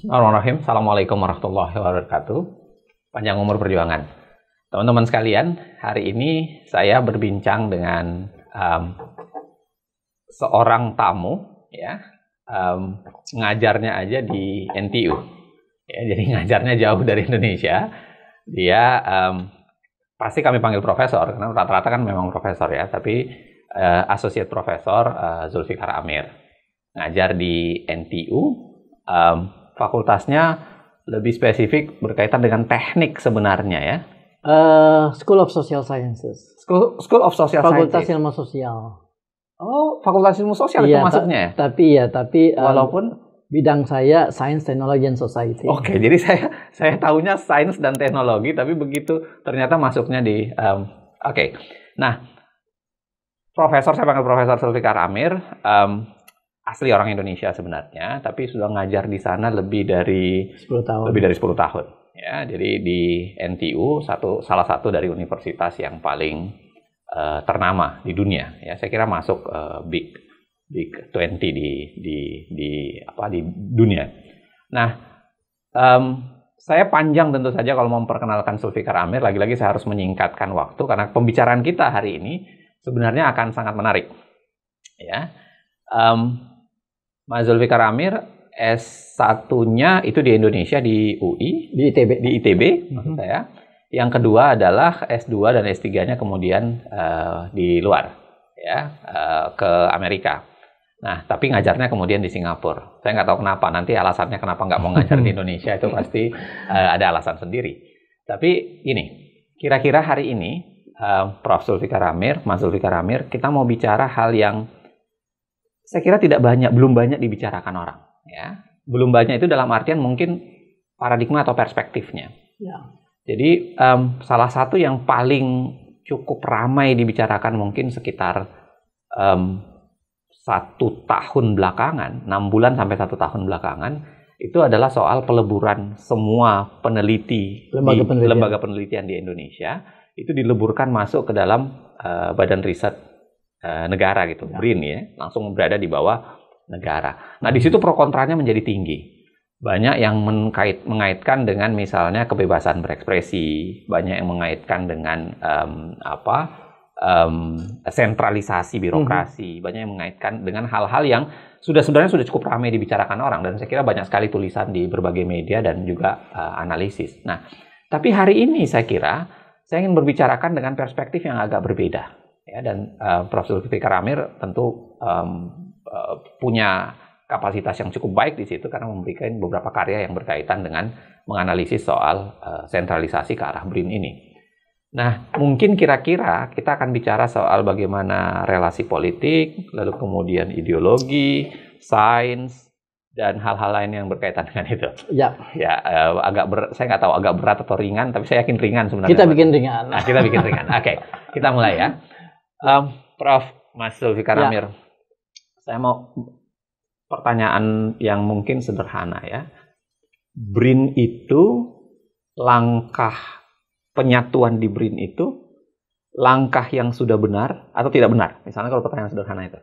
Bismillahirrahmanirrahim. Assalamualaikum warahmatullahi wabarakatuh. Panjang umur perjuangan. Teman-teman sekalian, hari ini saya berbincang dengan um, seorang tamu, ya, um, ngajarnya aja di NTU. Ya, jadi ngajarnya jauh dari Indonesia. Dia um, pasti kami panggil profesor karena rata-rata kan memang profesor ya, tapi uh, associate profesor uh, Zulfikar Amir ngajar di NTU. Um, fakultasnya lebih spesifik berkaitan dengan teknik sebenarnya ya. Uh, School of Social Sciences. School, School of Social Fakultas Ilmu Sosial. Oh, Fakultas Ilmu Sosial iya, itu masuknya ya? Tapi ya, tapi walaupun bidang saya Science, Technology, and Society. Oke, okay, jadi saya saya tahunya Science dan Teknologi, tapi begitu ternyata masuknya di um, Oke. Okay. Nah, Profesor saya panggil Profesor Sulfikar Amir. Um, asli orang Indonesia sebenarnya, tapi sudah ngajar di sana lebih dari 10 tahun. Lebih dari 10 tahun. Ya, jadi di NTU satu salah satu dari universitas yang paling uh, ternama di dunia. Ya, saya kira masuk uh, big big 20 di di di apa di dunia. Nah, um, saya panjang tentu saja kalau memperkenalkan Sulfikar Amir, lagi-lagi saya harus menyingkatkan waktu karena pembicaraan kita hari ini sebenarnya akan sangat menarik. Ya, um, Mas Zulfikar Amir s satunya itu di Indonesia di UI, di ITB, di ITB mm-hmm. maksud mhm. saya. Yang kedua adalah S2 dan S3-nya kemudian uh, di luar ya, uh, ke Amerika. Nah, tapi ngajarnya kemudian di Singapura. Saya nggak tahu kenapa. Nanti alasannya kenapa nggak mau ngajar di Indonesia itu pasti uh, ada alasan sendiri. Tapi ini, kira-kira hari ini uh, Prof. Zulfikar Amir, Mas Zulfikar Amir, kita mau bicara hal yang saya kira tidak banyak, belum banyak dibicarakan orang. Ya, belum banyak itu dalam artian mungkin paradigma atau perspektifnya. Ya. Jadi um, salah satu yang paling cukup ramai dibicarakan mungkin sekitar um, satu tahun belakangan, enam bulan sampai satu tahun belakangan, itu adalah soal peleburan semua peneliti lembaga di, penelitian. lembaga penelitian di Indonesia itu dileburkan masuk ke dalam uh, badan riset e, negara gitu, ya. BRIN ya, langsung berada di bawah negara. Nah di situ pro kontranya menjadi tinggi. Banyak yang mengkait, mengaitkan dengan misalnya kebebasan berekspresi, banyak yang mengaitkan dengan um, apa um, sentralisasi birokrasi, hmm. banyak yang mengaitkan dengan hal-hal yang sudah sebenarnya sudah cukup ramai dibicarakan orang dan saya kira banyak sekali tulisan di berbagai media dan juga uh, analisis. Nah, tapi hari ini saya kira saya ingin berbicarakan dengan perspektif yang agak berbeda ya dan uh, Prof. Zulkifli Karamir tentu um, uh, punya kapasitas yang cukup baik di situ karena memberikan beberapa karya yang berkaitan dengan menganalisis soal uh, sentralisasi ke arah BRIN ini. Nah, mungkin kira-kira kita akan bicara soal bagaimana relasi politik, lalu kemudian ideologi, sains, dan hal-hal lain yang berkaitan dengan itu. Ya. Ya, uh, agak ber, saya nggak tahu agak berat atau ringan, tapi saya yakin ringan sebenarnya. Kita bikin ringan. Nah, kita bikin ringan. Oke, okay, kita mulai ya. Um, Prof. Mas Zulfikar ya. Amir, saya mau pertanyaan yang mungkin sederhana ya. BRIN itu langkah penyatuan di BRIN itu langkah yang sudah benar atau tidak benar? Misalnya kalau pertanyaan sederhana itu.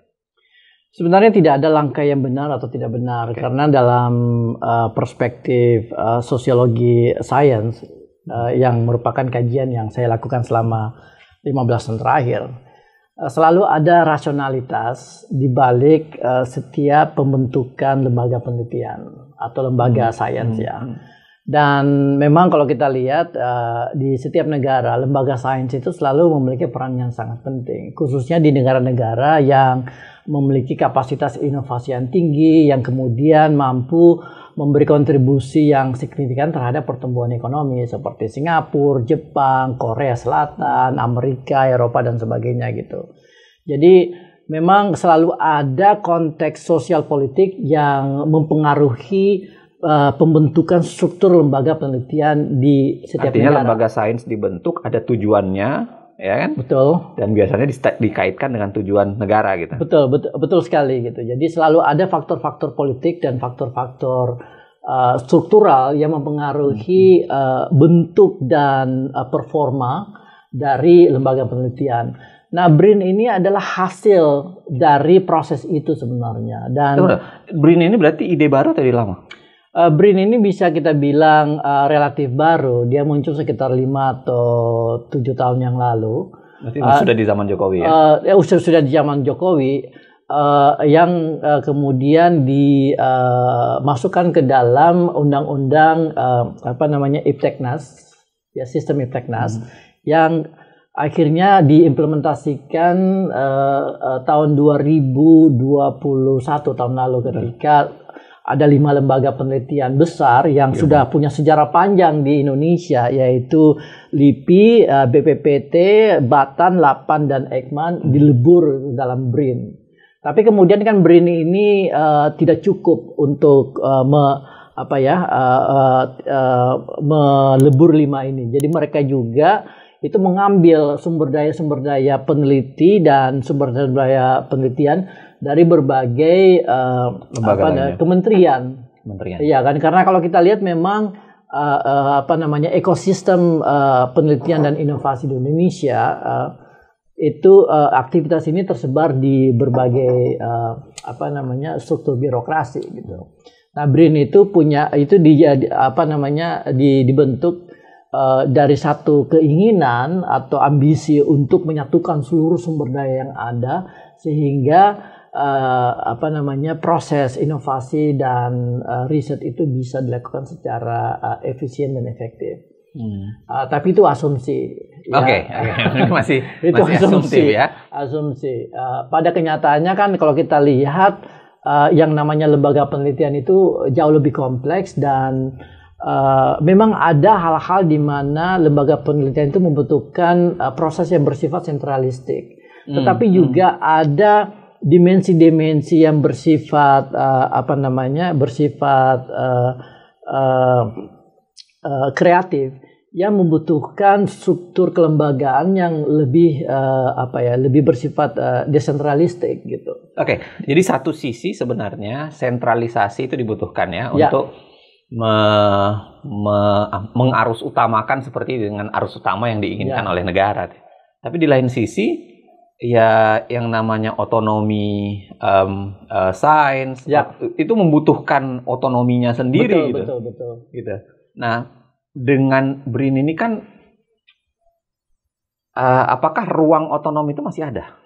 Sebenarnya tidak ada langkah yang benar atau tidak benar okay. karena dalam uh, perspektif uh, sosiologi sains uh, yang merupakan kajian yang saya lakukan selama 15 tahun terakhir Eh, selalu ada rasionalitas di balik uh, setiap pembentukan lembaga penelitian atau lembaga hmm. sains hmm. ya. Hmm. Dan memang kalau kita lihat uh, di setiap negara lembaga sains itu selalu memiliki peran yang sangat penting, khususnya di negara-negara yang memiliki kapasitas inovasi yang tinggi yang kemudian mampu memberi kontribusi yang signifikan terhadap pertumbuhan ekonomi seperti Singapura, Jepang, Korea Selatan, Amerika, Eropa dan sebagainya gitu. Jadi memang selalu ada konteks sosial politik yang mempengaruhi uh, pembentukan struktur lembaga penelitian di setiap Artinya negara. lembaga sains dibentuk ada tujuannya, ya kan? Betul. Dan biasanya di, dikaitkan dengan tujuan negara gitu. Betul, betul, betul sekali gitu. Jadi selalu ada faktor-faktor politik dan faktor-faktor eh, struktural yang mempengaruhi hmm. eh, bentuk dan performa dari lembaga penelitian Nah, brin ini adalah hasil dari proses itu sebenarnya. Dan brin ini berarti ide baru tadi lama? Uh, brin ini bisa kita bilang uh, relatif baru. Dia muncul sekitar 5 atau 7 tahun yang lalu. Berarti uh, sudah di zaman Jokowi ya? Uh, ya sudah, sudah di zaman Jokowi. Uh, yang uh, kemudian dimasukkan uh, ke dalam undang-undang uh, apa namanya Ipteknas ya sistem Ipteknas hmm. yang akhirnya diimplementasikan uh, uh, tahun 2021 tahun lalu iya. ketika ada lima lembaga penelitian besar yang ya, sudah punya sejarah panjang di Indonesia yaitu LIPI, eh, BPPT, Batan, Lapan dan Ekman hmm. dilebur dalam BRIN. Tapi kemudian kan BRIN ini uh, tidak cukup untuk uh, me, apa ya uh, uh, uh, melebur lima ini. Jadi mereka juga itu mengambil sumber daya-sumber daya peneliti dan sumber daya penelitian dari berbagai uh, apa, ya kementerian. Kementerian. Iya kan karena kalau kita lihat memang uh, uh, apa namanya ekosistem uh, penelitian dan inovasi di Indonesia uh, itu uh, aktivitas ini tersebar di berbagai uh, apa namanya struktur birokrasi gitu. Nah, BRIN itu punya itu di apa namanya di, dibentuk Eh, dari satu keinginan atau ambisi untuk menyatukan seluruh sumber daya yang ada sehingga uh, apa namanya proses inovasi dan uh, riset itu bisa dilakukan secara uh, efisien dan efektif. Hmm. Uh, tapi itu asumsi. Ya. Oke, okay, masih itu masih asumsi ya. Asumsi. Uh, pada kenyataannya kan kalau kita lihat uh, yang namanya lembaga penelitian itu jauh lebih kompleks dan Eh, memang ada hal-hal di mana lembaga penelitian itu membutuhkan uh, proses yang bersifat sentralistik. Hmm. Tetapi hmm. juga hmm. ada dimensi-dimensi yang bersifat uh, apa namanya? bersifat uh, uh, uh, kreatif yang membutuhkan struktur kelembagaan yang lebih uh, apa ya lebih bersifat uh, desentralistik gitu. Oke, okay. jadi satu sisi sebenarnya sentralisasi itu dibutuhkan ya, ya. untuk me, me, ah, mengarus utamakan seperti dengan arus utama yang diinginkan ya. oleh negara. Tapi di lain sisi ya yang namanya otonomi um, uh, sains ya. itu membutuhkan otonominya sendiri. Betul gitu. betul betul. Gitu. Nah dengan BRIN ini kan uh, apakah ruang otonomi itu masih ada?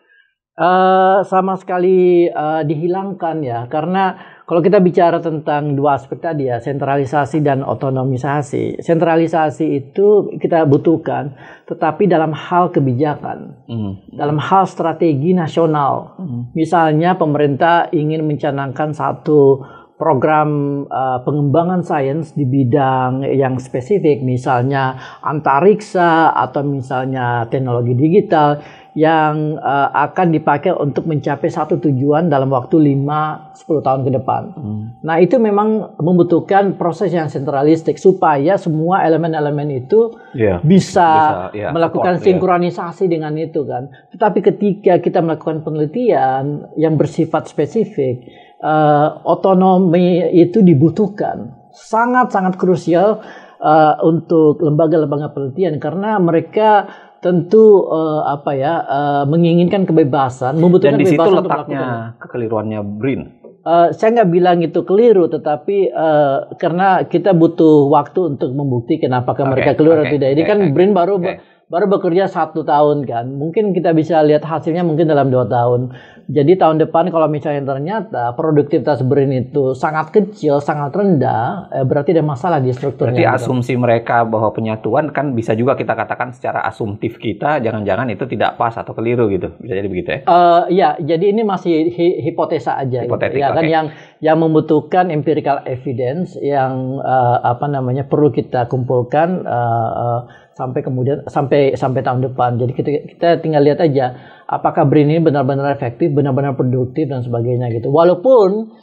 Uh, sama sekali uh, dihilangkan ya karena kalau kita bicara tentang dua aspek tadi ya, sentralisasi dan otonomisasi. Sentralisasi itu kita butuhkan, tetapi dalam hal kebijakan, mm. dalam hal strategi nasional. Mm. Misalnya pemerintah ingin mencanangkan satu program uh, pengembangan sains di bidang yang spesifik, misalnya antariksa atau misalnya teknologi digital yang uh, akan dipakai untuk mencapai satu tujuan dalam waktu 5-10 tahun ke depan. Hmm. Nah itu memang membutuhkan proses yang sentralistik supaya semua elemen-elemen itu yeah. bisa, bisa yeah, melakukan support, iya. sinkronisasi yeah. dengan itu kan. Tetapi ketika kita melakukan penelitian yang bersifat spesifik, uh, otonomi itu dibutuhkan sangat-sangat krusial uh, untuk lembaga-lembaga penelitian karena mereka tentu uh, apa ya uh, menginginkan kebebasan, membutuhkan Dan kebebasan untuk letaknya kekeliruannya Brin. Uh, saya nggak bilang itu keliru, tetapi uh, karena kita butuh waktu untuk membuktikan apakah okay, mereka keluar okay, atau tidak. Ini okay, kan okay, Brin baru okay baru bekerja satu tahun kan mungkin kita bisa lihat hasilnya mungkin dalam dua tahun jadi tahun depan kalau misalnya ternyata produktivitas BRIN itu sangat kecil sangat rendah eh, berarti ada masalah di struktur berarti gitu. asumsi mereka bahwa penyatuan kan bisa juga kita katakan secara asumtif kita jangan-jangan itu tidak pas atau keliru gitu bisa jadi begitu ya uh, ya jadi ini masih hi hipotesa aja gitu. ya okay. kan yang yang membutuhkan empirical evidence yang uh, apa namanya perlu kita kumpulkan uh, uh, sampai kemudian sampai sampai tahun depan. Jadi kita kita tinggal lihat aja apakah BRIN ini benar-benar efektif, benar-benar produktif dan sebagainya gitu. Walaupun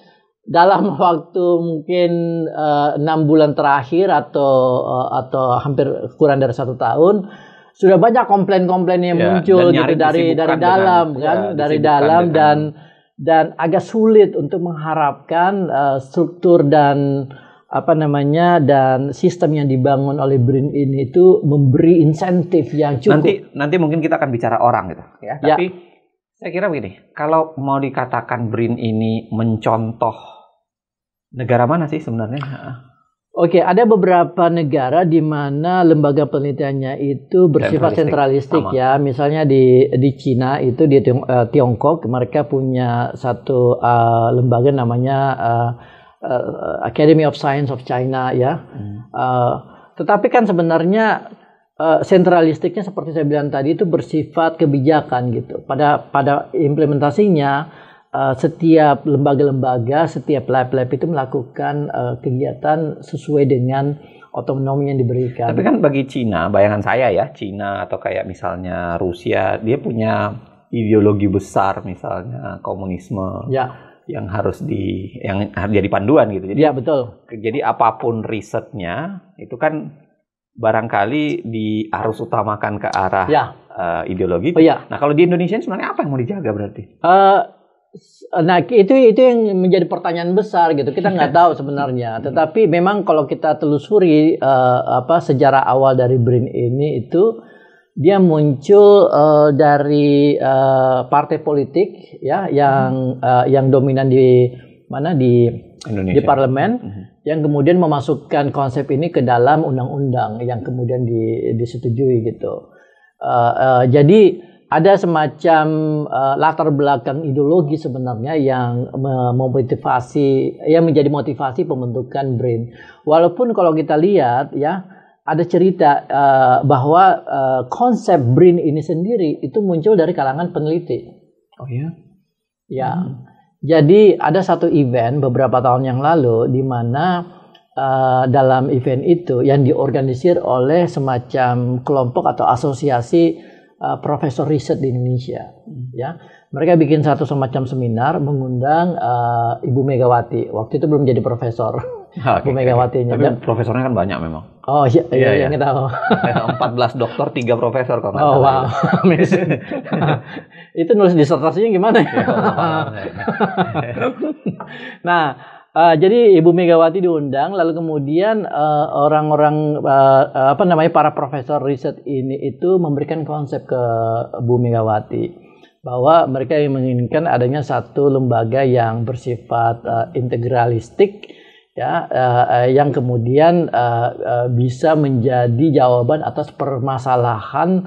dalam waktu mungkin eh, enam uh, bulan terakhir atau uh, atau hampir kurang dari satu tahun sudah banyak komplain-komplain yang ya, muncul gitu dari dari dalam dengan, ya, kan dari dalam dengan, dan dan agak sulit untuk mengharapkan uh, struktur dan apa namanya dan sistem yang dibangun oleh Brin ini itu memberi insentif yang cukup. Nanti nanti mungkin kita akan bicara orang gitu ya. ya. Tapi saya kira begini, kalau mau dikatakan Brin ini mencontoh negara mana sih sebenarnya? Oke, ada beberapa negara di mana lembaga penelitiannya itu bersifat sentralistik, sentralistik ya. Misalnya di di Cina itu di eh, Tiongkok mereka punya satu uh, lembaga namanya uh, uh, Academy of Science of China ya. Hmm. Uh, tetapi kan sebenarnya uh, sentralistiknya seperti saya bilang tadi itu bersifat kebijakan gitu. Pada pada implementasinya uh, setiap lembaga-lembaga, setiap lab-lab itu melakukan uh, kegiatan sesuai dengan otonomi yang diberikan. Tapi kan bagi Cina, bayangan saya ya, Cina atau kayak misalnya Rusia, dia punya ideologi besar misalnya komunisme. Ya yang harus di yang harus jadi panduan gitu. Jadi, ya betul. Jadi apapun risetnya itu kan barangkali di harus utamakan ke arah ya. uh, ideologi. Oh, ya. Nah kalau di Indonesia sebenarnya apa yang mau dijaga berarti? Uh, nah itu itu yang menjadi pertanyaan besar gitu. Kita nggak tahu sebenarnya. Tetapi memang kalau kita telusuri uh, apa sejarah awal dari BRIN ini itu dia muncul uh, dari uh, partai politik ya yang uh, yang dominan di mana di Indonesia. di parlemen hmm. yang kemudian memasukkan konsep ini ke dalam undang-undang yang kemudian di, disetujui gitu. Uh, uh, jadi ada semacam uh, latar belakang ideologi sebenarnya yang memotivasi yang menjadi motivasi pembentukan brain. Walaupun kalau kita lihat ya ada cerita uh, bahwa uh, konsep brain ini sendiri itu muncul dari kalangan peneliti. Oh ya. Ya. Hmm. Jadi ada satu event beberapa tahun yang lalu di mana uh, dalam event itu yang diorganisir oleh semacam kelompok atau asosiasi uh, profesor riset di Indonesia, hmm. ya. Mereka bikin satu semacam seminar mengundang uh, Ibu Megawati. Waktu itu belum jadi profesor. Ah, okay. Bu Megawatinya. Tapi profesornya kan banyak memang. Oh iya, iya, iya, iya. iya. kita tahu. 14 dokter, 3 profesor kalau Oh wow, iya. itu nulis disertasinya gimana ya? nah, Uh, jadi Ibu Megawati diundang, lalu kemudian eh, orang-orang uh, apa namanya para profesor riset ini itu memberikan konsep ke Bu Megawati bahwa mereka menginginkan adanya satu lembaga yang bersifat uh, integralistik ya uh, yang kemudian uh, uh, bisa menjadi jawaban atas permasalahan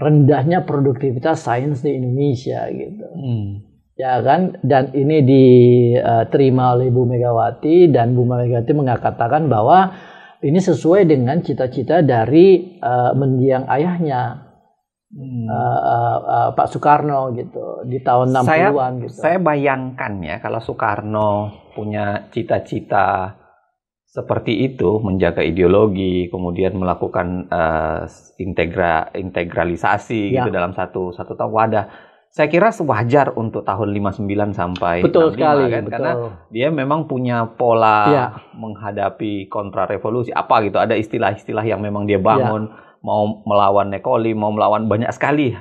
rendahnya produktivitas sains di Indonesia gitu. Hmm. Ya kan dan ini diterima oleh Bu Megawati dan Bu Megawati mengatakan bahwa ini sesuai dengan cita-cita dari uh, mendiang ayahnya hmm. uh, uh, uh, Pak Soekarno gitu di tahun 60-an saya, gitu. Saya bayangkan ya kalau Soekarno punya cita-cita seperti itu menjaga ideologi kemudian melakukan uh, integra integralisasi ya. gitu dalam satu satu tahun wadah saya kira wajar untuk tahun 59 sampai betul 65 sekali, kan betul. karena dia memang punya pola ya. menghadapi revolusi. apa gitu ada istilah-istilah yang memang dia bangun ya mau melawan Nekoli, mau melawan banyak sekali.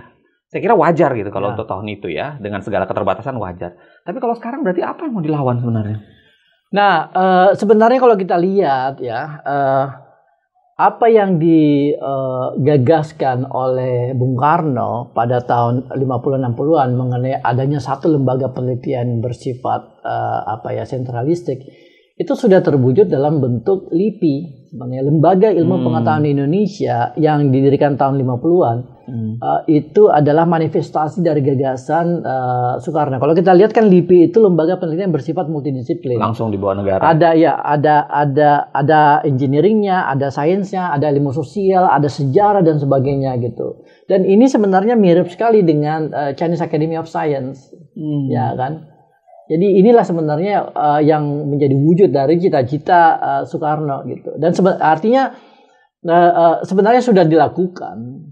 Saya kira wajar gitu kalau ya. untuk tahun itu ya, dengan segala keterbatasan wajar. Tapi kalau sekarang berarti apa yang mau dilawan sebenarnya? Nah, e, sebenarnya kalau kita lihat ya, e, apa yang digagaskan eh, oleh Bung Karno pada tahun 50-60-an mengenai adanya satu lembaga penelitian bersifat e, apa ya sentralistik itu sudah terwujud dalam bentuk LIPI, sebenarnya Lembaga Ilmu hmm. Pengetahuan Indonesia yang didirikan tahun 50-an. Hmm. Uh, itu adalah manifestasi dari gagasan uh, Soekarno. Kalau kita lihat kan LIPI itu lembaga penelitian bersifat multidisiplin. Langsung di bawah negara. Ada ya, ada ada ada engineeringnya, ada sainsnya, ada ilmu sosial, ada sejarah dan sebagainya gitu. Dan ini sebenarnya mirip sekali dengan uh, Chinese Academy of Science, hmm. ya kan? Jadi inilah sebenarnya uh, yang menjadi wujud dari cita-cita uh, Soekarno gitu. Dan sebe artinya uh, uh, sebenarnya sudah dilakukan,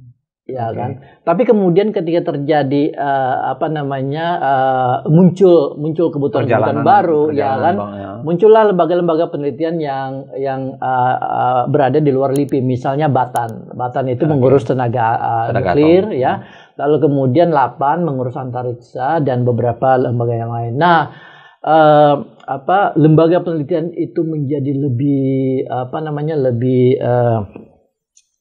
ya okay. kan. Tapi kemudian ketika terjadi uh, apa namanya uh, muncul muncul kebutuhan-kebutuhan baru, ya kan, bang, ya. muncullah lembaga-lembaga penelitian yang yang uh, uh, berada di luar LIPI, misalnya Batan. Batan itu okay. mengurus tenaga, uh, tenaga nuklir, atom. ya. Hmm lalu kemudian 8 mengurus antariksa dan beberapa lembaga yang lain. Nah, eh, apa lembaga penelitian itu menjadi lebih apa namanya lebih eh,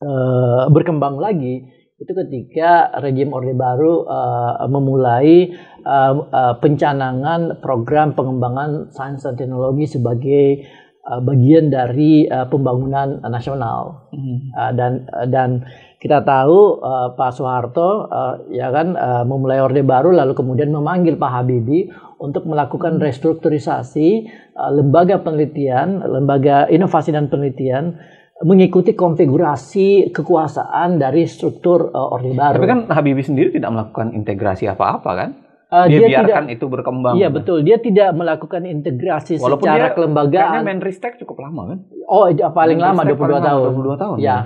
eh, berkembang lagi itu ketika rejim Orde Baru uh, memulai uh, uh, pencanangan program pengembangan sains dan teknologi sebagai uh, bagian dari uh, pembangunan nasional -hmm. uh, dan uh, dan kita tahu uh, Pak Soeharto uh, ya kan uh, memulai Orde Baru lalu kemudian memanggil Pak Habibie untuk melakukan restrukturisasi uh, lembaga penelitian, lembaga inovasi dan penelitian mengikuti konfigurasi kekuasaan dari struktur uh, Orde Baru. Tapi kan Habibie sendiri tidak melakukan integrasi apa-apa kan? Uh, dia, dia biarkan tidak, itu berkembang. Iya kan? betul, dia tidak melakukan integrasi Walaupun secara dia, kelembagaan. Karena Menristek cukup lama kan? Oh, paling Menristek lama 22 paling tahun. 22 tahun. Iya. Ya. ya.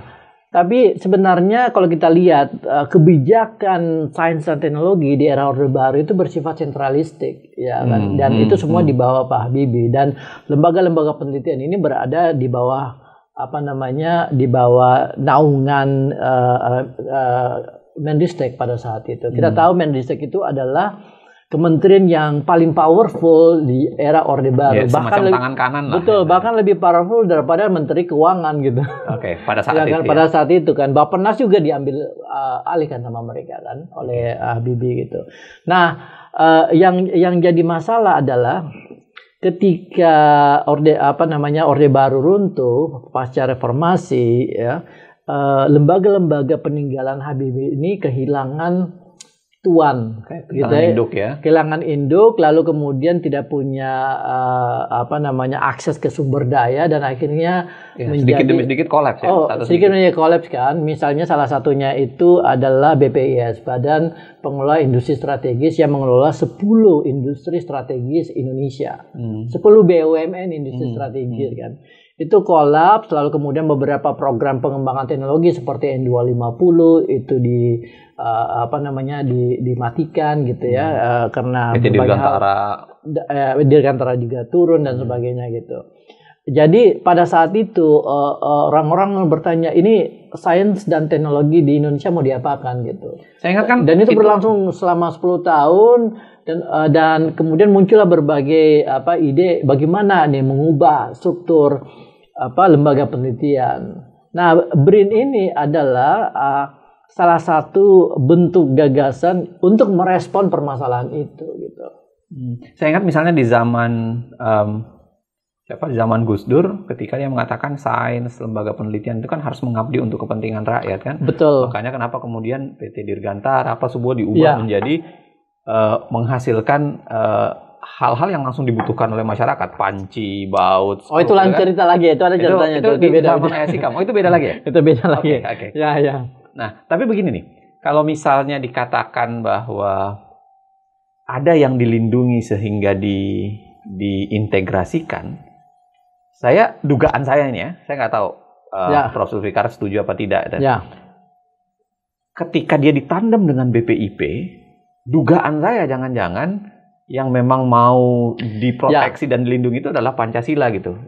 Tapi sebenarnya kalau kita lihat eh, kebijakan sains dan teknologi di era Orde Baru itu bersifat sentralistik, ya kan? Hmm, dan hmm, itu semua hmm. di bawah Pak Habibie dan lembaga-lembaga penelitian ini berada di bawah apa namanya di bawah naungan uh, eh, uh, eh, Mendistek pada saat itu. Kita hmm. tahu Mendistek itu adalah kementerian yang paling powerful di era Orde Baru. Ya, bahkan lebih, tangan kanan lah. Betul, ya. bahkan lebih powerful daripada Menteri Keuangan gitu. Oke, okay, pada saat ya, itu. Kan, ya. Pada saat itu kan juga diambil uh, alihkan sama mereka kan oleh uh, eh, Bibi gitu. Nah, uh, yang yang jadi masalah adalah ketika Orde apa namanya Orde Baru runtuh pasca reformasi ya, lembaga-lembaga uh, peninggalan Habibie ini kehilangan tuan gitu ya. induk ya kehilangan induk lalu kemudian tidak punya uh, apa namanya akses ke sumber daya dan akhirnya ya, menjadi sedikit demi sedikit kolaps ya oh, sedikit, demi kolaps kan misalnya salah satunya itu adalah BPIS Badan Pengelola Industri Strategis yang mengelola 10 industri strategis Indonesia hmm. 10 BUMN industri hmm. strategis hmm. kan itu kolaps lalu kemudian beberapa program pengembangan teknologi seperti N250 itu di uh, apa namanya di, dimatikan gitu ya hmm. uh, karena di antara hal, eh, juga turun dan hmm. sebagainya gitu. Jadi pada saat itu orang eh, orang-orang uh, bertanya ini sains dan teknologi di Indonesia mau diapakan gitu. Saya ingat kan dan itu, itu berlangsung selama 10 tahun dan, uh, dan kemudian muncullah berbagai apa ide bagaimana nih mengubah struktur apa lembaga penelitian. Nah, BRIN ini adalah uh, salah satu bentuk gagasan untuk merespon permasalahan itu gitu. Hmm. Saya ingat misalnya di zaman um, siapa zaman Gus Dur ketika dia mengatakan sains lembaga penelitian itu kan harus mengabdi untuk kepentingan rakyat kan betul makanya kenapa kemudian PT Dirgantara apa sebuah diubah ya. menjadi uh, menghasilkan uh, hal-hal yang langsung dibutuhkan oleh masyarakat panci baut oh itu lain kan? cerita lagi ya? itu ada ceritanya itu, itu, itu beda sama kayak sikam oh itu beda lagi ya itu beda lagi oke okay, ya? okay. ya ya nah tapi begini nih kalau misalnya dikatakan bahwa ada yang dilindungi sehingga di diintegrasikan saya dugaan saya ini ya saya nggak tahu uh, ya. Prof Zulfikar setuju apa tidak dan ya. ketika dia ditandem dengan BPIP dugaan saya jangan-jangan yang memang mau diproteksi ya. dan dilindungi itu adalah Pancasila gitu.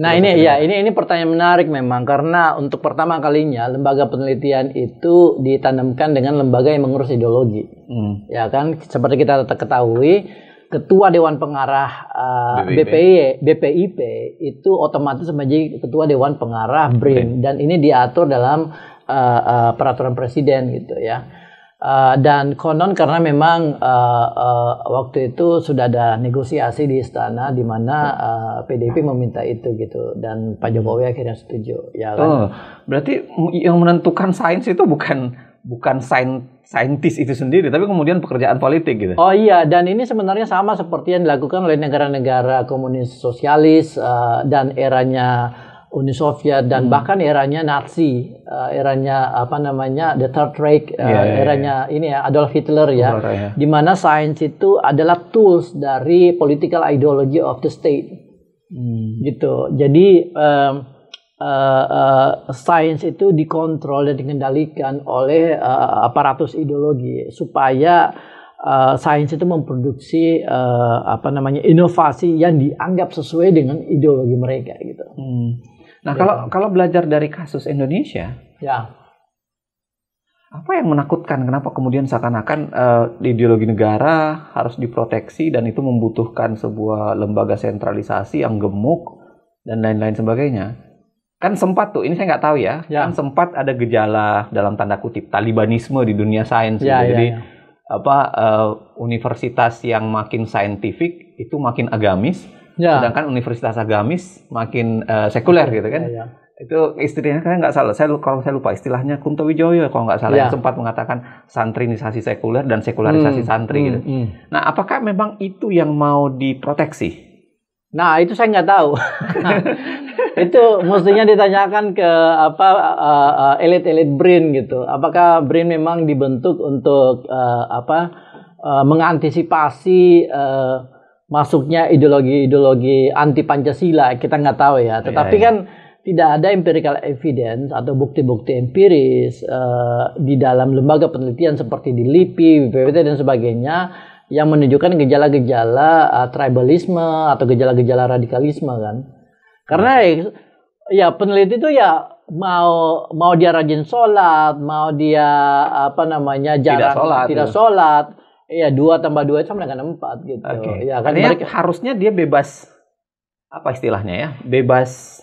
Nah ini ya ini ini pertanyaan menarik memang karena untuk pertama kalinya lembaga penelitian itu ditanamkan dengan lembaga yang mengurus ideologi, hmm. ya kan seperti kita ketahui ketua dewan pengarah uh, eh, BPI BPIP itu otomatis menjadi ketua dewan pengarah BRIN okay. dan ini diatur dalam uh, uh, peraturan presiden gitu ya. Uh, dan konon karena memang uh, uh, waktu itu sudah ada negosiasi di istana di mana uh, PDIP meminta itu gitu dan Pak hmm. Jokowi akhirnya setuju ya kan. Oh, berarti yang menentukan sains itu bukan bukan sains saintis itu sendiri, tapi kemudian pekerjaan politik gitu. Oh iya, dan ini sebenarnya sama seperti yang dilakukan oleh negara-negara komunis sosialis uh, dan eranya Uni Soviet dan hmm. bahkan eranya Nazi, uh, eranya apa namanya The Third Reich, uh, eh, yeah, yeah, eranya iya. ini ya Adolf Hitler ya, iya. di mana sains itu adalah tools dari political ideology of the state, hmm. gitu. Jadi um, uh, uh, sains itu dikontrol dan dikendalikan oleh uh, aparatus ideologi supaya uh, sains itu memproduksi uh, apa namanya inovasi yang dianggap sesuai dengan ideologi mereka gitu. Hmm. Nah, kalau kalau belajar dari kasus Indonesia, ya. Apa yang menakutkan? Kenapa kemudian seakan-akan uh, ideologi negara harus diproteksi dan itu membutuhkan sebuah lembaga sentralisasi yang gemuk dan lain-lain sebagainya? Kan sempat tuh, ini saya nggak tahu ya, ya. Kan sempat ada gejala dalam tanda kutip Talibanisme di dunia sains. Ya, gitu. ya, Jadi ya, apa uh, universitas yang makin saintifik itu makin agamis Ya. Sedangkan universitas agamis makin uh, sekuler gitu kan. Ya, ya. Itu istilahnya kan nggak salah. Saya kalau saya lupa istilahnya Kunto Wijoyo kalau nggak salah ya. yang iya. sempat mengatakan santrinisasi sekuler dan sekularisasi hmm, santri gitu. hmm, gitu. Hmm. Nah, apakah memang itu yang mau diproteksi? Nah, itu saya nggak tahu. itu mestinya ditanyakan ke apa eh, eh, elit-elit uh, uh, BRIN gitu. Apakah BRIN memang dibentuk untuk uh, apa uh, mengantisipasi uh, masuknya ideologi-ideologi anti Pancasila kita nggak tahu ya iya, tetapi yeah, kan tidak ada empirical evidence atau bukti-bukti empiris uh, di dalam lembaga penelitian seperti di LIPI, BPPT dan sebagainya yang menunjukkan gejala-gejala uh, tribalisme atau gejala-gejala radikalisme kan. Karena hmm. ya, ya peneliti itu ya mau mau dia rajin sholat, mau dia apa namanya jarang tidak sholat, tidak ya. sholat Iya, dua tambah dua sama dengan empat gitu. Okay. Ya, kan mereka... harusnya dia bebas apa istilahnya ya? Bebas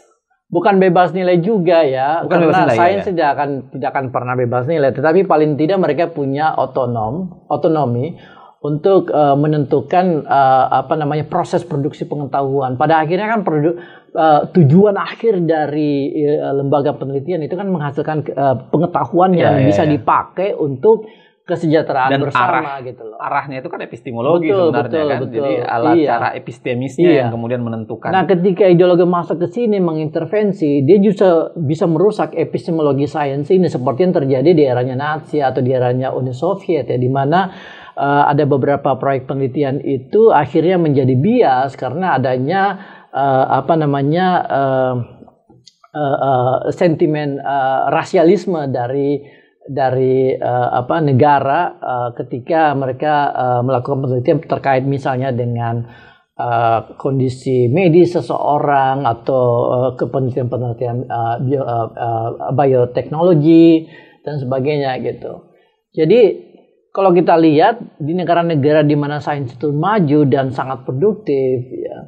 bukan bebas nilai juga ya bukan karena bebas nilai, ya? sains ya. tidak akan tidak akan pernah bebas nilai tetapi paling tidak mereka punya otonom otonomi untuk uh, menentukan uh, apa namanya proses produksi pengetahuan. Pada akhirnya kan produk uh, eh, tujuan akhir dari uh, lembaga penelitian itu kan menghasilkan uh, pengetahuan yang yang ya, bisa ya. dipakai untuk kesejahteraan dan bersama arah, gitu loh. Arahnya itu kan epistemologi betul, sebenarnya betul, kan. Betul, Jadi alat iya. cara epistemisnya iya. yang kemudian menentukan. Nah, ketika ideologi masuk ke sini mengintervensi, dia justru bisa merusak epistemologi sains ini seperti yang terjadi di eranya Nazi atau di eranya Uni Soviet ya di mana uh, ada beberapa proyek penelitian itu akhirnya menjadi bias karena adanya uh, apa namanya uh, uh, uh, sentimen uh, rasialisme dari dari uh, apa negara uh, ketika mereka uh, melakukan penelitian terkait misalnya dengan uh, kondisi medis seseorang atau uh, penelitian-penelitian uh, bio, uh, uh, bioteknologi dan sebagainya gitu. Jadi kalau kita lihat di negara-negara di mana sains itu maju dan sangat produktif ya,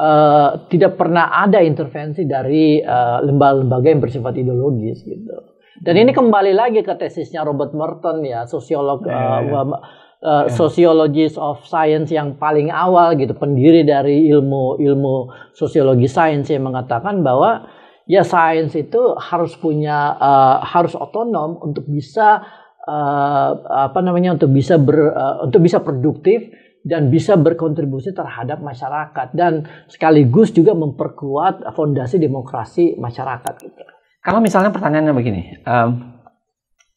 uh, tidak pernah ada intervensi dari lembaga lembaga-lembaga yang bersifat ideologis gitu dan hmm. ini kembali lagi ke tesisnya Robert Merton ya, sosiolog yeah, iya, eh, iya. yeah. Uh, iya. sociologist of science yang paling awal gitu, pendiri dari ilmu ilmu sosiologi sains yang mengatakan bahwa ya sains itu harus punya uh, harus otonom untuk bisa uh, apa namanya untuk bisa ber, uh, untuk bisa produktif dan bisa berkontribusi terhadap masyarakat dan sekaligus juga memperkuat fondasi demokrasi masyarakat gitu. Kalau misalnya pertanyaannya begini, um,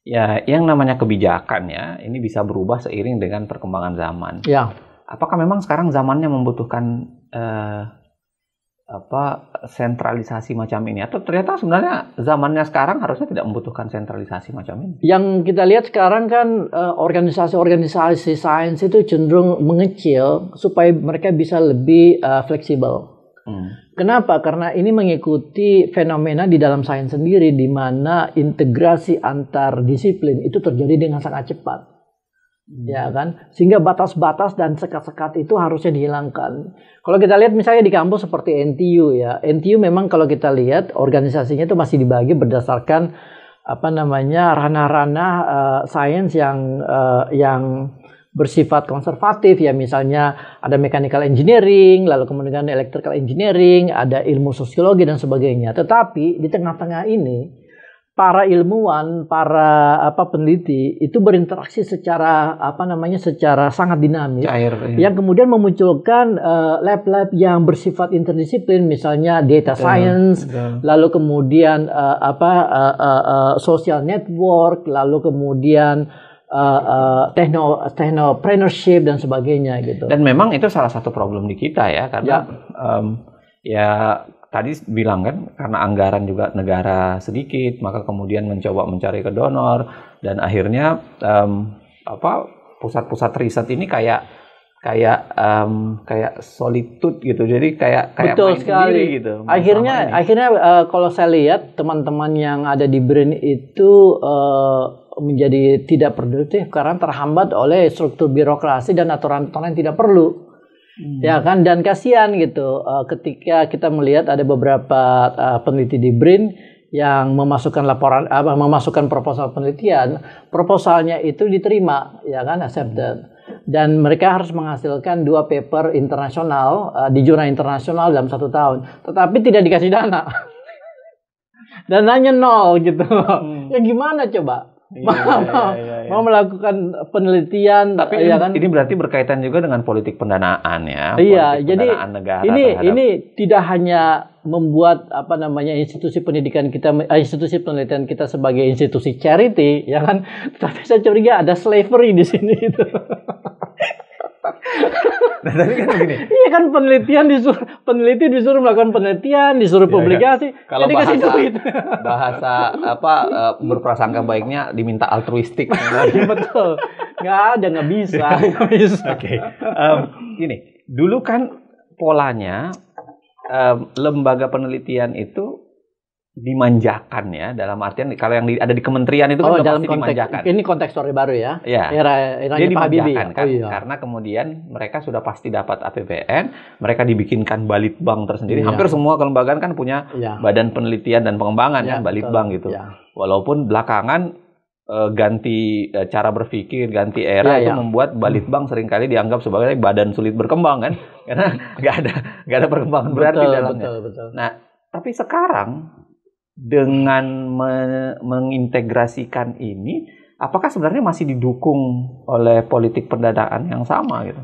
ya yang namanya kebijakan ya, ini bisa berubah seiring dengan perkembangan zaman. Ya. Apakah memang sekarang zamannya membutuhkan uh, apa sentralisasi macam ini atau ternyata sebenarnya zamannya sekarang harusnya tidak membutuhkan sentralisasi macam ini. Yang kita lihat sekarang kan eh, organisasi-organisasi sains itu cenderung mengecil supaya mereka bisa lebih uh, fleksibel. Hmm. Kenapa? Karena ini mengikuti fenomena di dalam sains sendiri di mana integrasi antar disiplin itu terjadi dengan sangat cepat. Hmm. Ya kan? Sehingga batas-batas dan sekat-sekat itu harusnya dihilangkan. Kalau kita lihat misalnya di kampus seperti NTU ya. NTU memang kalau kita lihat organisasinya itu masih dibagi berdasarkan apa namanya ranah-ranah uh, sains yang uh, yang bersifat konservatif ya misalnya ada mechanical engineering lalu kemudian electrical engineering ada ilmu sosiologi dan sebagainya tetapi di tengah-tengah ini para ilmuwan para apa peneliti itu berinteraksi secara apa namanya secara sangat dinamis Cair, ya. yang kemudian memunculkan eh, lab-lab uh, yang bersifat interdisiplin misalnya data betul, science betul. lalu kemudian uh, apa uh, uh, uh, social network lalu kemudian uh, uh, techno technopreneurship dan sebagainya gitu. Dan memang itu salah satu problem di kita ya karena ya, um, ya tadi bilang kan karena anggaran juga negara sedikit maka kemudian mencoba mencari ke donor dan akhirnya um, apa pusat-pusat riset ini kayak kayak um, kayak solitude gitu jadi kayak kayak betul main sekali sendiri gitu akhirnya akhirnya uh, kalau saya lihat teman-teman yang ada di brand itu uh, menjadi tidak produktif karena terhambat oleh struktur birokrasi dan aturan-aturan yang tidak perlu. Hmm. Ya kan dan kasihan gitu uh, ketika kita melihat ada beberapa uh, peneliti di BRIN yang memasukkan laporan uh, memasukkan proposal penelitian, proposalnya itu diterima ya kan accepted. Dan mereka harus menghasilkan dua paper internasional uh, di jurnal internasional dalam satu tahun, tetapi tidak dikasih dana. Dan Dananya nol gitu. Hmm. Ya gimana coba? Iya, iya, mau, iya, iya, iya. mau melakukan penelitian. Tapi ya ini, kan? ini berarti berkaitan juga dengan politik pendanaan ya. Iya, politik jadi negara ini terhadap... ini tidak hanya membuat apa namanya institusi pendidikan kita eh, institusi penelitian kita sebagai institusi charity ya kan, tapi saya curiga ada slavery di sini itu. nah, tapi kan begini. Iya kan penelitian disuruh peneliti disuruh melakukan penelitian, disuruh iya, kan? publikasi. Ya, kan? Kalau jadi bahasa duit. bahasa apa berprasangka eh, baiknya diminta altruistik. Iya betul. Nggak ada nggak bisa. bisa. Oke. Okay. Um, gini, dulu kan polanya um, lembaga penelitian itu dimanjakan ya dalam artian kalau yang di, ada di kementerian itu kan oh, kan dalam pasti konteks, dimanjakan. Ini konteks story baru ya. ya. Era era Dia dimanjakan Habibie. Kan, oh, iya. Karena kemudian mereka sudah pasti dapat APBN, mereka dibikinkan Balitbank tersendiri. Iya. Hampir semua kelembagaan kan punya iya. Badan Penelitian dan Pengembangan iya, kan Balitbank gitu. Iya. Walaupun belakangan eh, ganti eh, cara berpikir, ganti era ya, itu ya. membuat Balitbank seringkali dianggap sebagai badan sulit berkembang kan, karena nggak ada nggak ada perkembangan berarti dalamnya. Betul, betul. Nah, tapi sekarang dengan me mengintegrasikan ini, apakah sebenarnya masih didukung oleh politik perdagangan yang sama gitu?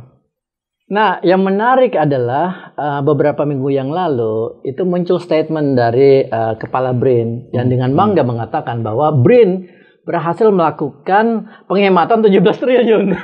Nah, yang menarik adalah uh, beberapa minggu yang lalu itu muncul statement dari uh, kepala BRIN yang hmm. dengan bangga hmm. mengatakan bahwa BRIN berhasil melakukan penghematan 17 triliun.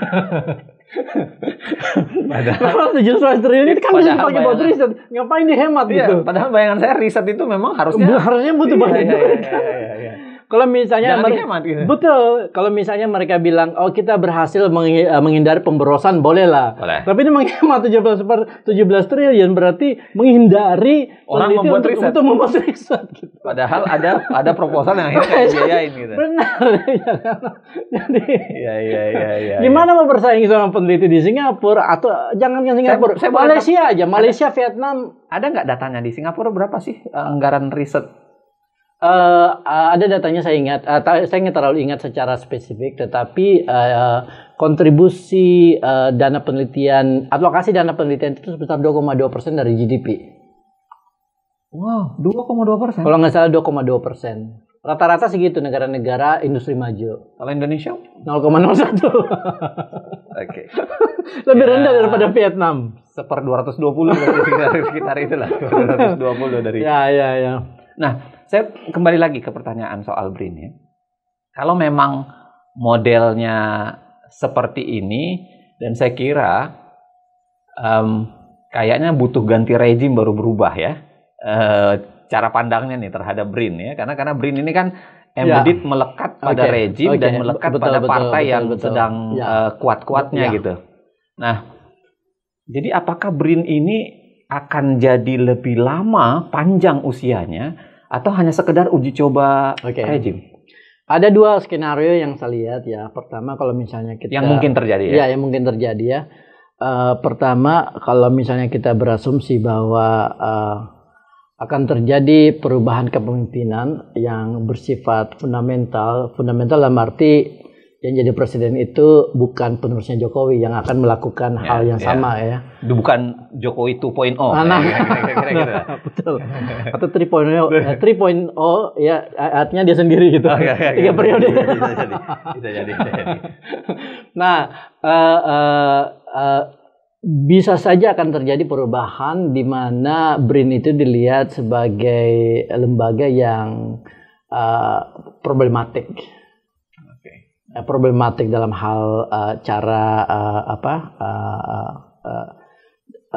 padahal tujuh seratus triliun itu kan bisa dipakai buat riset. Ngapain dihemat iya, gitu? Padahal bayangan saya riset itu memang harusnya harusnya butuh iya iya, iya, iya, iya, iya, iya, iya kalau misalnya mereka, hemat, gitu. betul kalau misalnya mereka bilang oh kita berhasil eh, menghindari pemberosan bolehlah. boleh lah tapi ini menghemat 17 per 17 triliun berarti menghindari orang membuat untuk, riset untuk membuat riset gitu. padahal ada ada proposal yang akhirnya dibiayain gitu benar jadi ya, ya, ya, ya, gimana ya. mau bersaing sama peneliti di Singapura atau jangan ke Singapura saya, saya Malaysia aja Malaysia ada, Vietnam ada nggak datanya di Singapura berapa sih eh, anggaran riset Uh, ada datanya saya ingat, uh, saya nggak terlalu ingat secara spesifik, tetapi uh, kontribusi uh, dana penelitian, alokasi dana penelitian itu sebesar 2,2 persen dari GDP. Wow, 2,2 persen? Kalau nggak salah 2,2 persen. Rata-rata segitu negara-negara industri maju. Kalau Indonesia? 0,01. Oke. okay. Lebih ya. rendah daripada Vietnam. Seper 220 dari sekitar, sekitar itulah. 220 dari. Ya, ya, ya. Nah, saya kembali lagi ke pertanyaan soal BRIN ya. Kalau memang modelnya seperti ini dan saya kira um, kayaknya butuh ganti rejim baru berubah ya. Uh, cara pandangnya nih terhadap BRIN ya karena karena BRIN ini kan ya. embedded ya. melekat pada okay. rejim okay. dan melekat betul, pada betul, partai betul, yang betul. sedang ya. uh, kuat-kuatnya ya. gitu. Nah, jadi apakah BRIN ini akan jadi lebih lama panjang usianya atau hanya sekedar uji coba okay. rejim? Ada dua skenario yang saya lihat ya. Pertama kalau misalnya kita yang mungkin terjadi ya. ya yang mungkin terjadi ya. Uh, pertama kalau misalnya kita berasumsi bahwa uh, akan terjadi perubahan kepemimpinan yang bersifat fundamental, fundamental dalam arti yang jadi presiden itu bukan penerusnya Jokowi yang akan melakukan ya, hal yang ya. sama ya. bukan Jokowi 2.0. Ah, nah, nah. Ya, nah, Betul. Atau 3.0. 3.0 ya, oh, ya artinya dia sendiri gitu. Oh, ya, ya, Tiga ya, periode. Bisa jadi. Bisa jadi. nah, uh, uh, uh, bisa saja akan terjadi perubahan di mana BRIN itu dilihat sebagai lembaga yang uh, problematik Eh, problematik dalam hal uh, cara uh, apa uh, uh,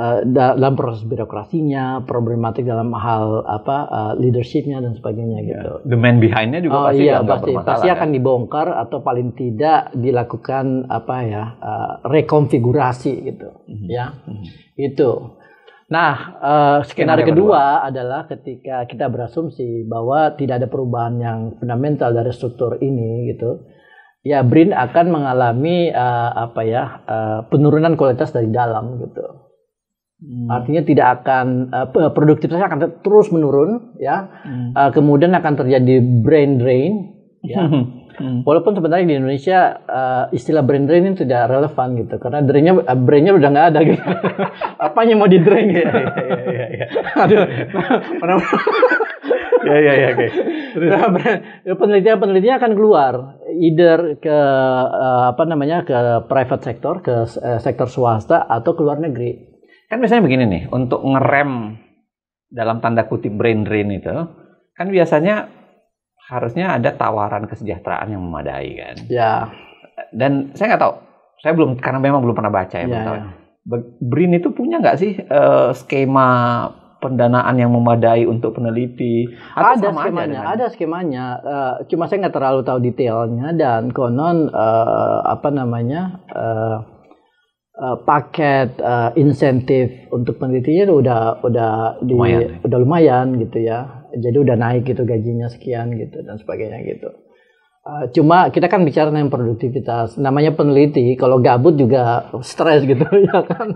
uh, dalam proses birokrasinya, problematik dalam hal apa uh, leadershipnya dan sebagainya yeah. gitu. The man behindnya juga oh, pasti iya, pasti, pasti ya. akan dibongkar atau paling tidak dilakukan apa ya uh, rekonfigurasi gitu mm-hmm. ya mm itu. Nah uh, skenario, skenario kedua kedua adalah ketika kita berasumsi bahwa tidak ada perubahan yang fundamental dari struktur ini gitu ya BRIN akan mengalami uh, apa ya uh, penurunan kualitas dari dalam gitu. Hmm. Artinya tidak akan uh, produktivitasnya akan terus menurun ya. Hmm. Uh, kemudian akan terjadi brain drain ya. Hmm. Walaupun sebenarnya di Indonesia uh, istilah brain drain ini tidak relevan gitu karena drainnya uh, brainnya udah nggak ada gitu. Apanya mau di drain ya? ya, ya, ya, Aduh, ya ya ya oke. Okay. Nah, Penelitian-penelitian akan keluar either ke eh, apa namanya ke private sector, ke eh, sektor swasta atau ke luar negeri. Kan biasanya begini nih, untuk ngerem dalam tanda kutip brain drain itu, kan biasanya harusnya ada tawaran kesejahteraan yang memadai kan. Ya. Dan saya nggak tahu, saya belum karena memang belum pernah baca ya, ya, ya. brain itu punya nggak sih uh, skema pendanaan yang memadai untuk peneliti. Atau ada skemanya, aja, ada skemanya. Uh, cuma saya nggak terlalu tahu detailnya dan konon uh, apa namanya uh, uh, paket uh, insentif untuk penelitinya udah udah di, lumayan, ya. udah lumayan gitu ya. Jadi udah naik gitu gajinya sekian gitu dan sebagainya gitu. Eh, cuma kita kan bicara tentang produktivitas namanya peneliti kalau gabut juga stres gitu ya kan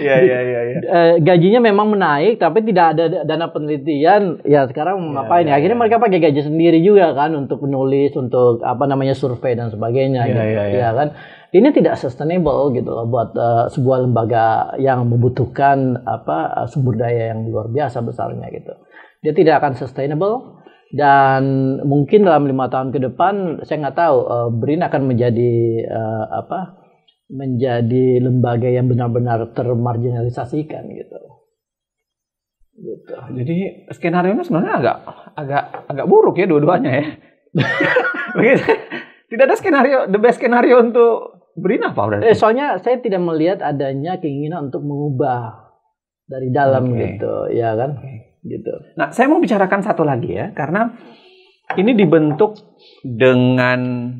iya iya iya ya. gajinya memang menaik tapi tidak ada dana penelitian ya sekarang ya, ngapain ya, ya akhirnya ya. mereka pakai gaji sendiri juga kan untuk menulis untuk apa namanya survei dan sebagainya ya, gitu ya, ya. ya kan ini tidak sustainable gitu loh buat uh, sebuah lembaga yang membutuhkan apa sumber daya yang luar biasa besarnya gitu dia tidak akan sustainable dan mungkin dalam lima tahun ke depan saya nggak tahu uh, BRIN akan menjadi uh, apa menjadi lembaga yang benar-benar termarginalisasikan gitu. Gitu. Jadi skenario nya sebenarnya agak agak agak buruk ya dua-duanya ya. tidak ada skenario the best skenario untuk BRIN apa berarti? Eh, soalnya saya tidak melihat adanya keinginan untuk mengubah dari dalam okay. gitu, ya kan? Okay gitu. Nah, saya mau bicarakan satu lagi ya, karena ini dibentuk dengan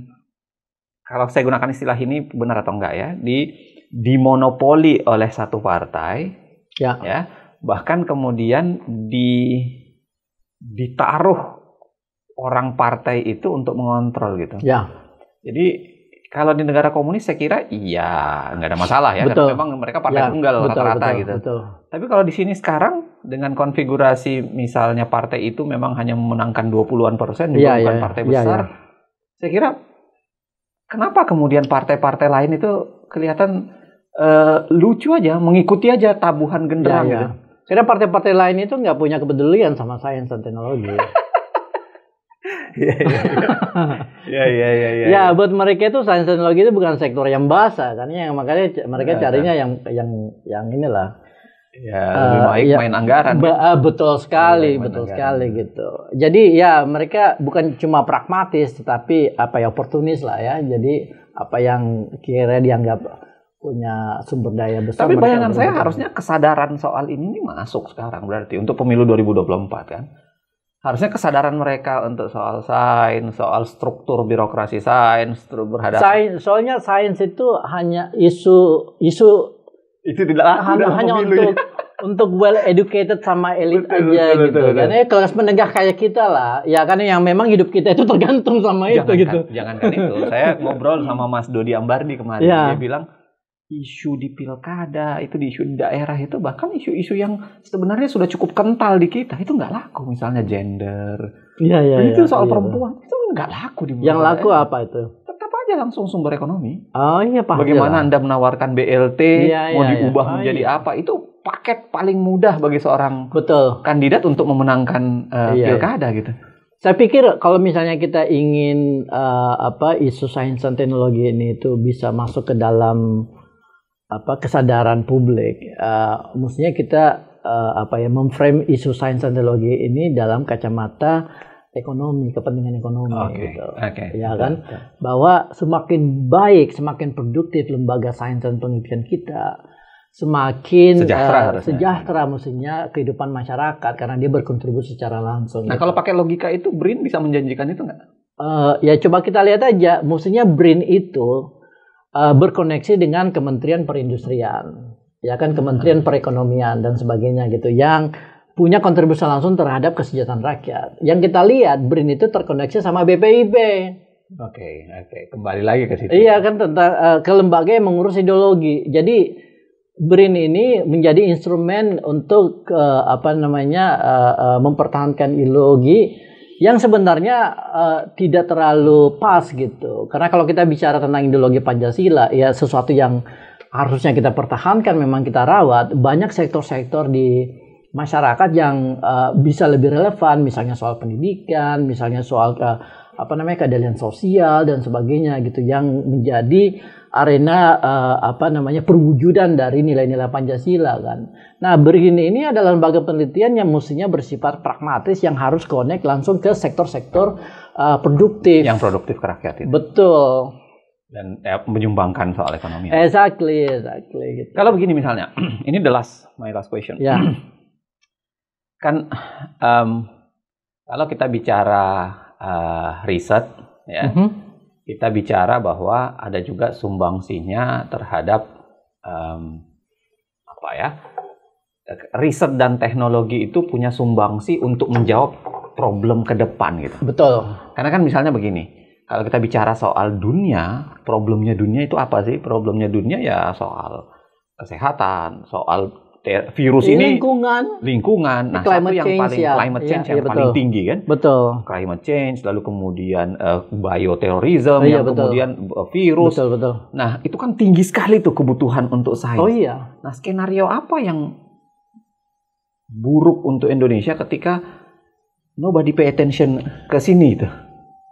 kalau saya gunakan istilah ini benar atau enggak ya, di dimonopoli oleh satu partai, ya, ya bahkan kemudian di ditaruh orang partai itu untuk mengontrol gitu. Ya. Jadi kalau di negara komunis saya kira iya nggak ada masalah ya betul. karena memang mereka partai ya, tunggal rata-rata gitu. Betul. Tapi kalau di sini sekarang dengan konfigurasi misalnya partai itu memang hanya memenangkan 20-an persen juga ya, bukan ya, partai ya, ya. besar. Ya. Saya kira kenapa kemudian partai-partai lain itu kelihatan uh, lucu aja mengikuti aja tabuhan genderang ya, ya. gitu. Karena partai-partai lain itu nggak punya kepedulian sama sains dan teknologi. Iya iya iya. iya iya iya iya. Ya buat mereka itu sains teknologi itu bukan sektor yang basah kan yang makanya mereka ya, carinya ya. yang yang yang inilah. Ya uh, lebih baik ya, main anggaran. Be uh, betul sekali, betul anggaran. sekali gitu. Jadi ya mereka bukan cuma pragmatis tetapi apa ya oportunis lah ya. Jadi apa yang kira dianggap punya sumber daya besar. Tapi bayangan saya harusnya kesadaran soal ini masuk sekarang berarti untuk pemilu 2024 kan harusnya kesadaran mereka untuk soal sains, soal struktur birokrasi sains, struktur berhadapan. Sains, soalnya sains itu hanya isu isu itu tidak hanya, hanya untuk untuk well educated sama elit aja betul, gitu. Betul, Karena eh, kelas menengah kayak kita lah, ya kan yang memang hidup kita itu tergantung sama jangan itu kan, gitu. Jangankan itu, saya ngobrol sama Mas Dodi Ambardi kemarin, ya. dia bilang isu di pilkada, itu di isu di daerah itu bahkan isu-isu yang sebenarnya sudah cukup kental di kita itu nggak laku misalnya gender. Iya iya. Itu ya, soal ya, perempuan ya. itu nggak laku di. Yang laku daerah. apa itu? Tetap aja langsung sumber ekonomi. Oh iya Pak, Bagaimana iya. anda menawarkan BLT ya, mau ya, diubah ya. Oh, menjadi iya. apa itu paket paling mudah bagi seorang betul kandidat untuk memenangkan uh, iya, pilkada iya. gitu. Saya pikir kalau misalnya kita ingin uh, apa isu sains dan teknologi ini itu bisa masuk ke dalam apa kesadaran publik. Uh, maksudnya kita uh, apa ya memframe isu sains dan teknologi ini dalam kacamata ekonomi, kepentingan ekonomi okay. gitu. Okay. Ya kan? Okay. Bahwa semakin baik, semakin produktif lembaga sains dan penelitian kita, semakin sejahtera, uh, sejahtera maksudnya kehidupan masyarakat karena dia berkontribusi secara langsung. Nah, gitu. kalau pakai logika itu BRIN bisa menjanjikan itu nggak? Uh, ya coba kita lihat aja, maksudnya BRIN itu Eh, berkoneksi dengan Kementerian Perindustrian, ya kan Kementerian Perekonomian dan sebagainya gitu yang punya kontribusi langsung terhadap kesejahteraan rakyat. Yang kita lihat BRIN itu terkoneksi sama BPIP. Oke, oke. Kembali lagi ke situ. Iya kan tentang uh, ke lembaga yang mengurus ideologi. Jadi BRIN ini menjadi instrumen untuk uh, apa namanya uh, uh, mempertahankan ideologi yang sebenarnya uh, tidak terlalu pas gitu. Karena kalau kita bicara tentang ideologi Pancasila, ya sesuatu yang harusnya kita pertahankan, memang kita rawat. Banyak sektor-sektor di masyarakat yang uh, bisa lebih relevan, misalnya soal pendidikan, misalnya soal uh, apa namanya keadilan sosial dan sebagainya gitu, yang menjadi arena uh, apa namanya perwujudan dari nilai-nilai Pancasila kan. Nah, begini ini adalah lembaga penelitian yang mestinya bersifat pragmatis yang harus connect langsung ke sektor-sektor uh, produktif yang produktif ke rakyat itu. Betul. Dan eh, menyumbangkan soal ekonomi. Exactly, exactly gitu. Kalau begini misalnya, ini the last my last question. Ya. kan um, kalau kita bicara uh, riset ya. Mm -hmm kita bicara bahwa ada juga sumbangsinya terhadap um, apa ya riset dan teknologi itu punya sumbangsi untuk menjawab problem ke depan gitu. Betul. Karena kan misalnya begini, kalau kita bicara soal dunia, problemnya dunia itu apa sih? Problemnya dunia ya soal kesehatan, soal virus ini, ini lingkungan, lingkungan. Nah, climate satu yang change, paling ya. climate iya, change ya, yang ya, paling betul. tinggi kan? Betul. Climate change, lalu kemudian uh, bioterrorism, oh, iya, yang betul. kemudian uh, virus. Betul, betul. Nah, itu kan tinggi sekali tuh kebutuhan untuk saya Oh iya. Nah, skenario apa yang buruk untuk Indonesia ketika nobody pay attention ke sini itu?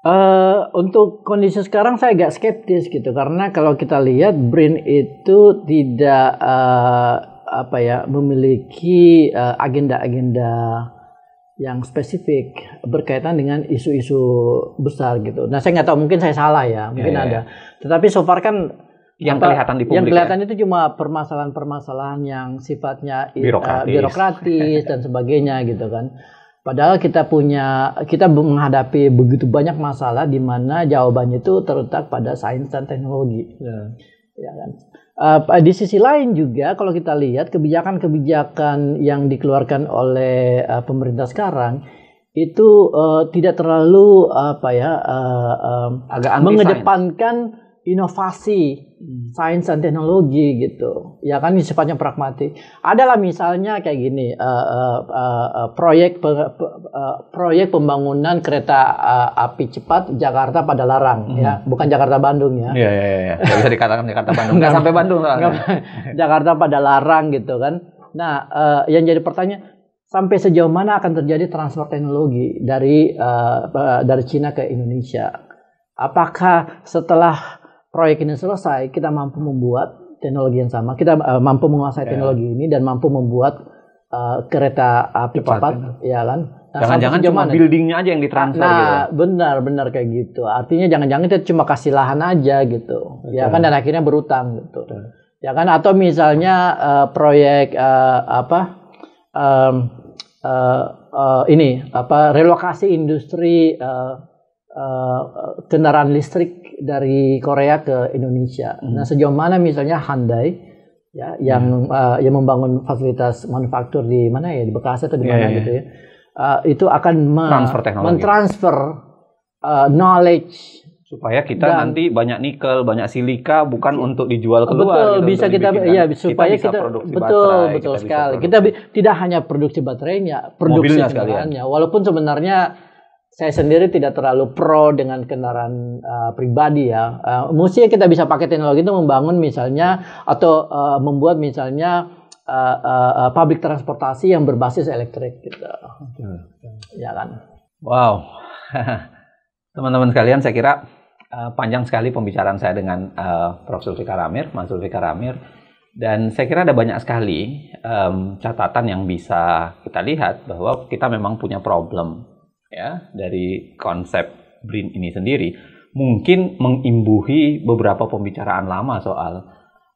Uh, eh, untuk kondisi sekarang saya agak skeptis gitu karena kalau kita lihat brain itu tidak uh, apa ya memiliki eh, agenda-agenda uh, yang spesifik berkaitan dengan isu-isu besar gitu. Nah saya nggak tahu mungkin saya salah ya mungkin yeah, ya, ada. Yeah. Tetapi so far kan yang apa, kelihatan di publik. Yang kelihatan ya? itu cuma permasalahan-permasalahan yang sifatnya eh, birokratis, uh, birokratis dan sebagainya gitu kan. Padahal kita punya kita menghadapi begitu banyak masalah di mana jawabannya itu terletak pada sains dan teknologi. Yeah ya kan? Uh, di sisi lain juga kalau kita lihat kebijakan-kebijakan yang dikeluarkan oleh uh, pemerintah sekarang itu uh, tidak terlalu apa ya uh, uh, agak mengedepankan inovasi hmm. sains dan teknologi gitu ya kan sifatnya pragmatis adalah misalnya kayak gini uh, uh, uh, uh, proyek pe, uh, proyek pembangunan kereta uh, api cepat Jakarta pada larang ya. hmm. ya bukan Jakarta Bandung ya iya iya iya ya. bisa dikatakan Jakarta Bandung nggak sampai Bandung lah Jakarta pada larang gitu kan nah uh, yang jadi pertanyaan sampai sejauh mana akan terjadi transfer teknologi dari uh, dari Cina ke Indonesia apakah setelah proyek ini selesai, kita mampu membuat teknologi yang sama, kita uh, mampu menguasai yeah. teknologi ini dan mampu membuat uh, kereta api cepat, cepat ya kan? Nah, jangan-jangan cuma buildingnya aja yang ditransfer nah, gitu. benar-benar kayak gitu. Artinya jangan-jangan kita cuma kasih lahan aja gitu, ya Betul. ya kan? Dan akhirnya berutang gitu, Betul. ya kan? Atau misalnya uh, proyek uh, apa? Um, uh, uh, ini apa? Relokasi industri uh, uh, kendaraan listrik dari Korea ke Indonesia. Hmm. Nah, sejauh mana misalnya Hyundai ya yang hmm. uh, yang membangun fasilitas manufaktur di mana ya di Bekasi atau di iya, mana yeah, yeah. gitu iya. ya. Uh, itu akan me transfer uh, knowledge supaya kita Dan, nanti banyak nikel, banyak silika bukan iya. untuk dijual ke keluar. Betul, gitu, bisa kita ya supaya kita, kita betul baterai, betul kita sekali. Kita tidak hanya produksi baterainya, produksi kendaraannya walaupun sebenarnya saya sendiri tidak terlalu pro dengan kendaraan uh, pribadi ya. Uh, eh, mesti kita bisa pakai teknologi itu membangun misalnya atau uh, membuat misalnya uh, uh, uh, public transportasi yang berbasis elektrik gitu. Hmm. Ya kan. Wow. Teman-teman sekalian saya kira uh, panjang sekali pembicaraan saya dengan uh, Prof. Zulfikar Amir, Mas Zulfikar Amir. Dan saya kira ada banyak sekali um, catatan yang bisa kita lihat bahwa kita memang punya problem ya dari konsep BRIN ini sendiri mungkin mengimbuhi beberapa pembicaraan lama soal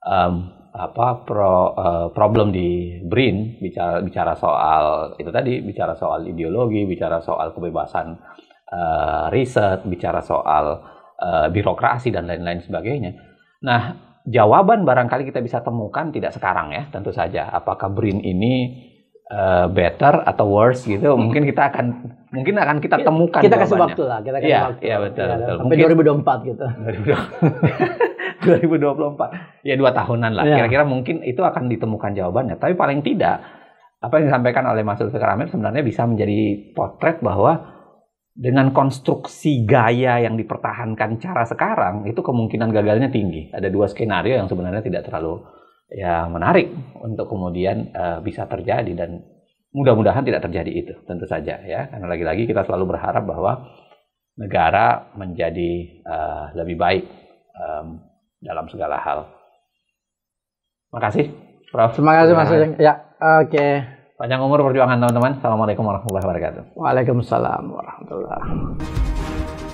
um, apa pro, uh, problem di BRIN bicara bicara soal itu tadi bicara soal ideologi bicara soal kebebasan uh, riset bicara soal uh, birokrasi dan lain-lain sebagainya nah jawaban barangkali kita bisa temukan tidak sekarang ya tentu saja apakah BRIN ini Eh, better atau worse gitu hmm. mungkin kita akan mungkin akan kita iya, temukan kita kasih waktu lah kita kasih ya, waktu ya betul, ya, betul. sampai mungkin, 2024 gitu 2024 ya dua tahunan lah iya. kira-kira ya. mungkin itu akan ditemukan jawabannya tapi paling tidak apa yang disampaikan oleh Mas Zulfikar sebenarnya bisa menjadi potret bahwa dengan konstruksi gaya yang dipertahankan cara sekarang itu kemungkinan gagalnya tinggi ada dua skenario yang sebenarnya tidak terlalu ya menarik untuk kemudian uh, bisa terjadi dan mudah-mudahan tidak terjadi itu tentu saja ya karena lagi-lagi kita selalu berharap bahwa negara menjadi uh, lebih baik um, dalam segala hal. Terima kasih, Prof. Terima kasih Mas Ya, Ya, oke. Okay. Panjang umur perjuangan teman-teman. Assalamualaikum warahmatullahi wabarakatuh. Waalaikumsalam warahmatullahi wabarakatuh.